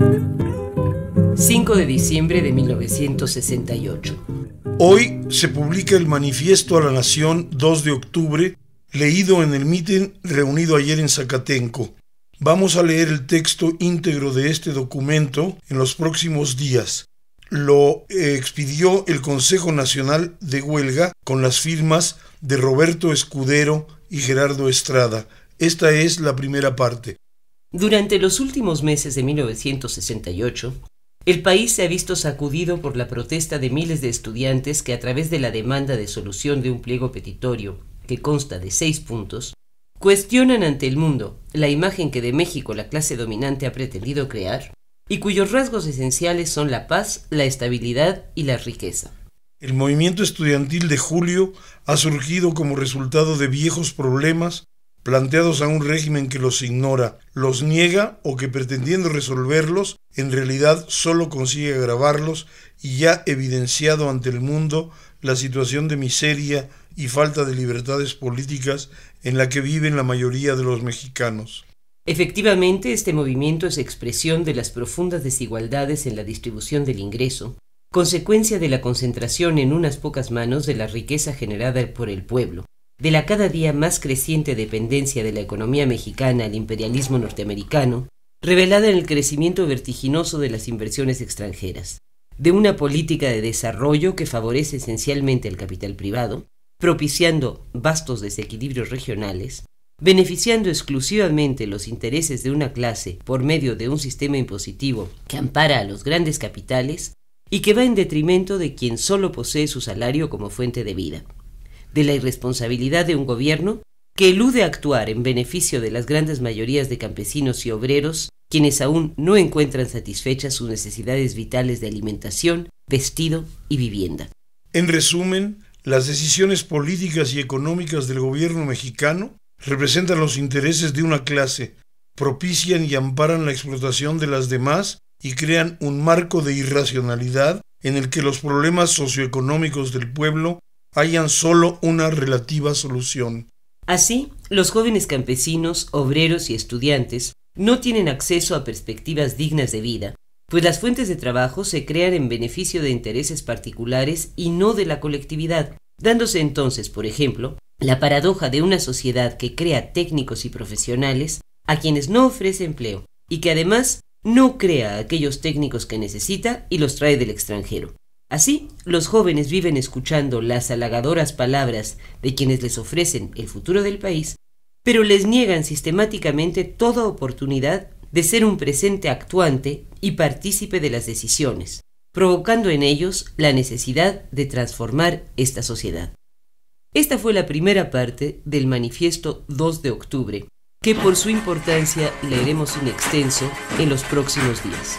5 de diciembre de 1968. Hoy se publica el Manifiesto a la Nación 2 de octubre, leído en el mitin reunido ayer en Zacatenco. Vamos a leer el texto íntegro de este documento en los próximos días. Lo eh, expidió el Consejo Nacional de Huelga con las firmas de Roberto Escudero y Gerardo Estrada. Esta es la primera parte. Durante los últimos meses de 1968, el país se ha visto sacudido por la protesta de miles de estudiantes que a través de la demanda de solución de un pliego petitorio, que consta de seis puntos, cuestionan ante el mundo la imagen que de México la clase dominante ha pretendido crear y cuyos rasgos esenciales son la paz, la estabilidad y la riqueza. El movimiento estudiantil de julio ha surgido como resultado de viejos problemas planteados a un régimen que los ignora, los niega o que pretendiendo resolverlos, en realidad solo consigue agravarlos y ya evidenciado ante el mundo la situación de miseria y falta de libertades políticas en la que viven la mayoría de los mexicanos. Efectivamente, este movimiento es expresión de las profundas desigualdades en la distribución del ingreso, consecuencia de la concentración en unas pocas manos de la riqueza generada por el pueblo, de la cada día más creciente dependencia de la economía mexicana al imperialismo norteamericano, revelada en el crecimiento vertiginoso de las inversiones extranjeras, de una política de desarrollo que favorece esencialmente al capital privado, propiciando vastos desequilibrios regionales, beneficiando exclusivamente los intereses de una clase por medio de un sistema impositivo que ampara a los grandes capitales y que va en detrimento de quien solo posee su salario como fuente de vida de la irresponsabilidad de un gobierno que elude actuar en beneficio de las grandes mayorías de campesinos y obreros, quienes aún no encuentran satisfechas sus necesidades vitales de alimentación, vestido y vivienda. En resumen, las decisiones políticas y económicas del gobierno mexicano representan los intereses de una clase, propician y amparan la explotación de las demás y crean un marco de irracionalidad en el que los problemas socioeconómicos del pueblo hayan solo una relativa solución. Así, los jóvenes campesinos, obreros y estudiantes no tienen acceso a perspectivas dignas de vida, pues las fuentes de trabajo se crean en beneficio de intereses particulares y no de la colectividad, dándose entonces, por ejemplo, la paradoja de una sociedad que crea técnicos y profesionales a quienes no ofrece empleo y que además no crea a aquellos técnicos que necesita y los trae del extranjero. Así, los jóvenes viven escuchando las halagadoras palabras de quienes les ofrecen el futuro del país, pero les niegan sistemáticamente toda oportunidad de ser un presente actuante y partícipe de las decisiones, provocando en ellos la necesidad de transformar esta sociedad. Esta fue la primera parte del manifiesto 2 de octubre, que por su importancia leeremos en extenso en los próximos días.